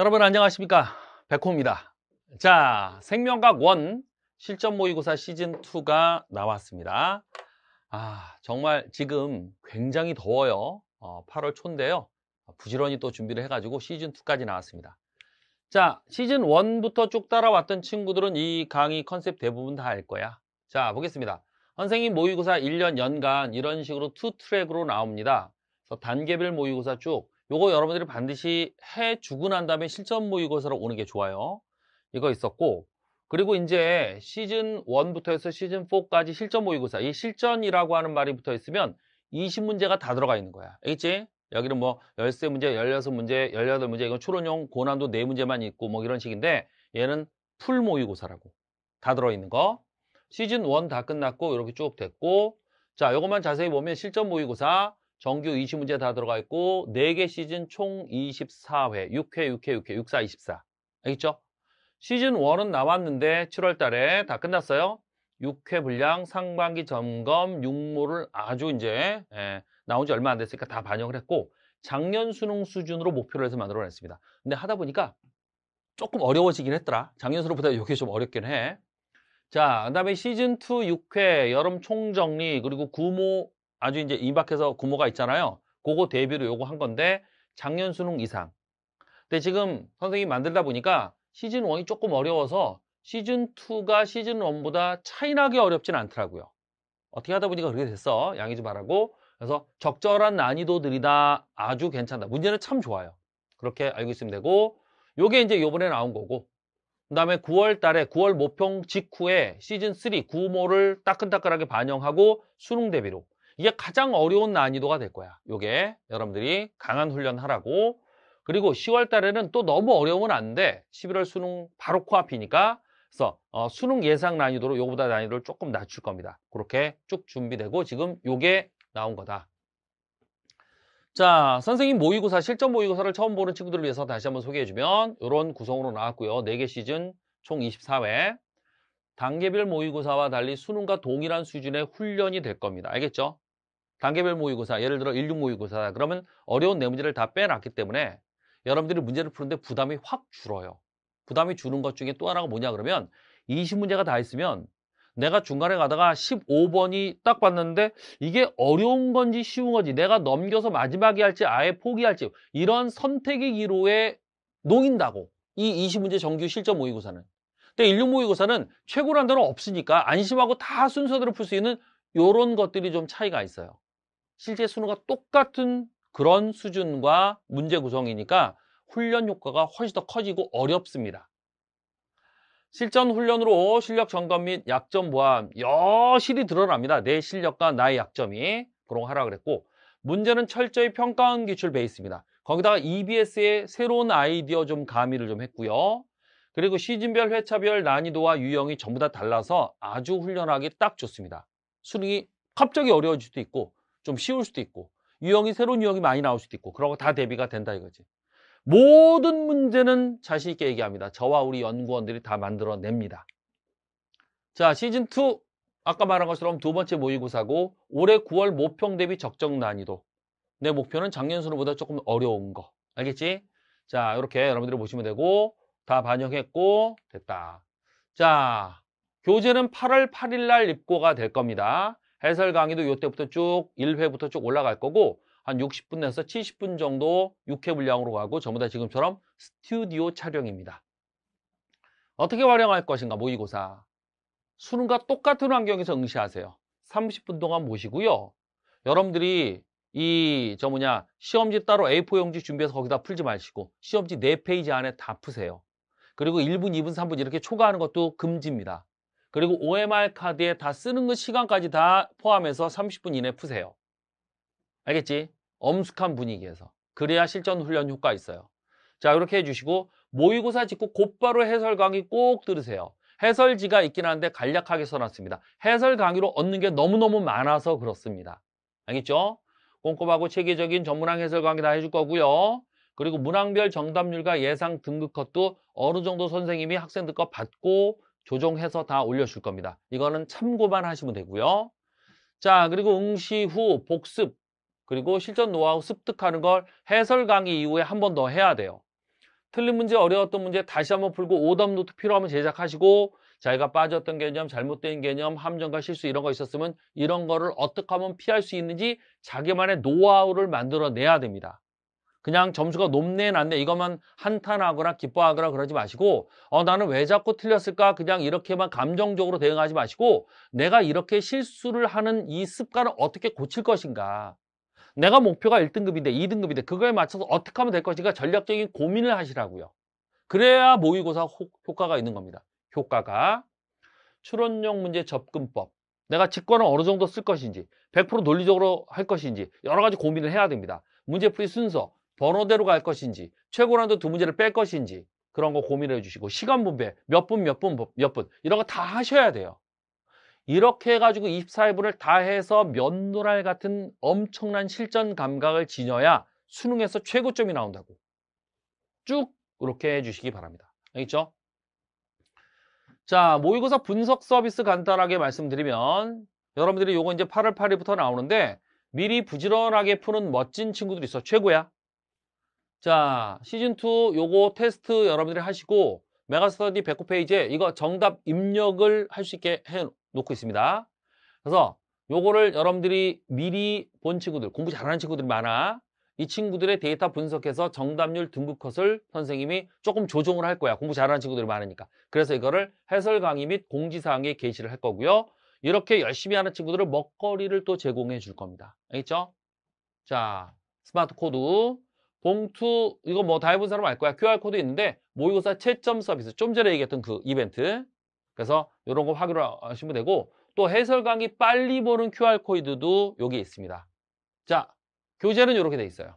여러분 안녕하십니까 백호입니다 자 생명각 1 실전 모의고사 시즌2가 나왔습니다 아 정말 지금 굉장히 더워요 어, 8월 초인데요 부지런히 또 준비를 해가지고 시즌2까지 나왔습니다 자 시즌1부터 쭉 따라왔던 친구들은 이 강의 컨셉 대부분 다 알 거야 자 보겠습니다 선생님 모의고사 1년 연간 이런 식으로 투 트랙으로 나옵니다 단계별 모의고사 쭉 요거 여러분들이 반드시 해 주고 난 다음에 실전 모의고사로 오는 게 좋아요. 이거 있었고 그리고 이제 시즌 1부터 해서 시즌 4까지 실전 모의고사 이 실전이라고 하는 말이 붙어 있으면 20문제가 다 들어가 있는 거야. 알겠지? 여기는 뭐1 3 문제 1 6 문제 1 8 문제 이건 추론용 고난도 4문제만 있고 뭐 이런 식인데 얘는 풀 모의고사라고 다 들어있는 거. 시즌 1 다 끝났고 이렇게 쭉 됐고 자, 이것만 자세히 보면 실전 모의고사 정규 20문제 다 들어가 있고 4개 시즌 총 24회 6회 6회 6회 64 24 알겠죠? 시즌 1은 남았는데 7월 달에 다 끝났어요 6회 분량 상반기 점검 6모를 아주 이제 예, 나온 지 얼마 안 됐으니까 다 반영을 했고 작년 수능 수준으로 목표를 해서 만들어냈습니다 근데 하다 보니까 조금 어려워지긴 했더라 작년 수능보다 이게 좀 어렵긴 해 자, 그 다음에 시즌2 6회 여름 총정리 그리고 구모 아주 이제 임박해서 구모가 있잖아요. 그거 대비로 요거 한 건데 작년 수능 이상. 근데 지금 선생님이 만들다 보니까 시즌 1이 조금 어려워서 시즌 2가 시즌 1보다 차이나게 어렵진 않더라고요. 어떻게 하다 보니까 그렇게 됐어. 양해 좀 하라고. 그래서 적절한 난이도들이다. 아주 괜찮다. 문제는 참 좋아요. 그렇게 알고 있으면 되고 요게 이제 요번에 나온 거고 그 다음에 9월 달에 9월 모평 직후에 시즌 3 구모를 따끈따끈하게 반영하고 수능 대비로 이게 가장 어려운 난이도가 될 거야. 이게 여러분들이 강한 훈련하라고. 그리고 10월 달에는 또 너무 어려우면 안 돼. 11월 수능 바로 코앞이니까. 그래서 어, 수능 예상 난이도로 요보다 난이도를 조금 낮출 겁니다. 그렇게 쭉 준비되고 지금 요게 나온 거다. 자, 선생님 모의고사, 실전 모의고사를 처음 보는 친구들을 위해서 다시 한번 소개해주면 이런 구성으로 나왔고요. 4개 시즌 총 24회. 단계별 모의고사와 달리 수능과 동일한 수준의 훈련이 될 겁니다. 알겠죠? 단계별 모의고사, 예를 들어 16 모의고사 그러면 어려운 내문제를 다 빼놨기 때문에 여러분들이 문제를 푸는데 부담이 확 줄어요. 부담이 주는 것 중에 또 하나가 뭐냐 그러면 20문제가 다 있으면 내가 중간에 가다가 15번이 딱 봤는데 이게 어려운 건지 쉬운 건지 내가 넘겨서 마지막에 할지 아예 포기할지 이런 선택의 기로에 놓인다고 이 20문제 정규 실전 모의고사는 근데 16 모의고사는 최고란 단어 없으니까 안심하고 다 순서대로 풀 수 있는 요런 것들이 좀 차이가 있어요 실제 수능과 똑같은 그런 수준과 문제 구성이니까 훈련 효과가 훨씬 더 커지고 어렵습니다. 실전 훈련으로 실력 점검 및 약점 보완 여실히 드러납니다. 내 실력과 나의 약점이 그런 거 하라 그랬고 문제는 철저히 평가원 기출 베이스입니다. 거기다가 EBS의 새로운 아이디어 좀 가미를 좀 했고요. 그리고 시즌별, 회차별 난이도와 유형이 전부 다 달라서 아주 훈련하기 딱 좋습니다. 수능이 갑자기 어려워질 수도 있고 좀 쉬울 수도 있고 유형이 새로운 유형이 많이 나올 수도 있고 그러고다 대비가 된다 이거지. 모든 문제는 자신 있게 얘기합니다. 저와 우리 연구원들이 다 만들어냅니다. 자 시즌 2 아까 말한 것처럼 두 번째 모의고사고 올해 9월 모평 대비 적정 난이도 내 목표는 작년 수능보다 조금 어려운 거 알겠지? 자 이렇게 여러분들이 보시면 되고 다 반영했고 됐다. 자 교재는 8월 8일 날 입고가 될 겁니다. 해설 강의도 이때부터 쭉 1회부터 쭉 올라갈 거고 한 60분 에서 70분 정도 6회 분량으로 가고 전부 다 지금처럼 스튜디오 촬영입니다. 어떻게 활용할 것인가 모의고사. 수능과 똑같은 환경에서 응시하세요. 30분 동안 모시고요. 여러분들이 이 저 뭐냐 시험지 따로 A4용지 준비해서 거기다 풀지 마시고 시험지 4페이지 안에 다 푸세요. 그리고 1분, 2분, 3분 이렇게 초과하는 것도 금지입니다. 그리고 OMR 카드에 다 쓰는 그 시간까지 다 포함해서 30분 이내 푸세요. 알겠지? 엄숙한 분위기에서. 그래야 실전 훈련 효과 있어요. 자, 이렇게 해주시고 모의고사 짓고 곧바로 해설 강의 꼭 들으세요. 해설지가 있긴 한데 간략하게 써놨습니다. 해설 강의로 얻는 게 너무너무 많아서 그렇습니다. 알겠죠? 꼼꼼하고 체계적인 전문학 해설 강의 다 해줄 거고요. 그리고 문항별 정답률과 예상 등급컷도 어느 정도 선생님이 학생들 거 받고 조정해서 다 올려줄 겁니다. 이거는 참고만 하시면 되고요. 자, 그리고 응시 후 복습, 그리고 실전 노하우 습득하는 걸 해설 강의 이후에 한 번 더 해야 돼요. 틀린 문제, 어려웠던 문제 다시 한번 풀고 오답 노트 필요하면 제작하시고 자기가 빠졌던 개념, 잘못된 개념, 함정과 실수 이런 거 있었으면 이런 거를 어떻게 하면 피할 수 있는지 자기만의 노하우를 만들어내야 됩니다. 그냥 점수가 높네 낮네 이것만 한탄하거나 기뻐하거나 그러지 마시고 어 나는 왜 자꾸 틀렸을까 그냥 이렇게만 감정적으로 대응하지 마시고 내가 이렇게 실수를 하는 이 습관을 어떻게 고칠 것인가 내가 목표가 1등급인데 2등급인데 그거에 맞춰서 어떻게 하면 될 것인가 전략적인 고민을 하시라고요 그래야 모의고사 효과가 있는 겁니다 효과가 추론용 문제 접근법 내가 직권을 어느 정도 쓸 것인지 100% 논리적으로 할 것인지 여러 가지 고민을 해야 됩니다 문제풀이 순서 번호대로 갈 것인지 최고난도 두 문제를 뺄 것인지 그런 거 고민을 해주시고 시간 분배 몇 분 몇 분 몇 분 이런 거 다 하셔야 돼요. 이렇게 해가지고 24회분을 다 해서 면도랄 같은 엄청난 실전 감각을 지녀야 수능에서 최고점이 나온다고 쭉 이렇게 해주시기 바랍니다. 알겠죠? 자 모의고사 분석 서비스 간단하게 말씀드리면 여러분들이 요거 이제 8월 8일부터 나오는데 미리 부지런하게 푸는 멋진 친구들이 있어 최고야 자, 시즌2 요거 테스트 여러분들이 하시고 메가스터디 배꼽 페이지에 이거 정답 입력을 할 수 있게 해놓고 있습니다. 그래서 요거를 여러분들이 미리 본 친구들, 공부 잘하는 친구들이 많아. 이 친구들의 데이터 분석해서 정답률 등급 컷을 선생님이 조금 조정을 할 거야. 공부 잘하는 친구들이 많으니까. 그래서 이거를 해설 강의 및 공지사항에 게시를 할 거고요. 이렇게 열심히 하는 친구들을 먹거리를 또 제공해 줄 겁니다. 알겠죠? 자, 스마트 코드. 봉투 이거 뭐 다 해본 사람 알 거야. QR코드 있는데 모의고사 채점 서비스 좀 전에 얘기했던 그 이벤트 그래서 이런 거 확인하시면 되고 또 해설 강의 빨리 보는 QR코드도 여기 있습니다. 자, 교재는 이렇게 돼 있어요.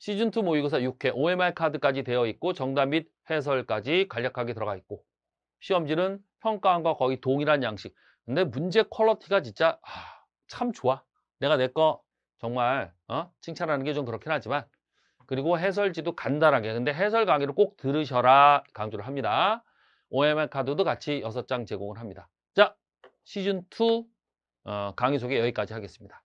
시즌2 모의고사 6회 OMR 카드까지 되어 있고 정답 및 해설까지 간략하게 들어가 있고 시험지는 평가안과 거의 동일한 양식 근데 문제 퀄러티가 진짜 아, 참 좋아 내가 내거 정말 어? 칭찬하는 게 좀 그렇긴 하지만 그리고 해설지도 간단하게 근데 해설 강의를 꼭 들으셔라 강조를 합니다. OMR 카드도 같이 6장 제공을 합니다. 자 시즌2 어, 강의 소개 여기까지 하겠습니다.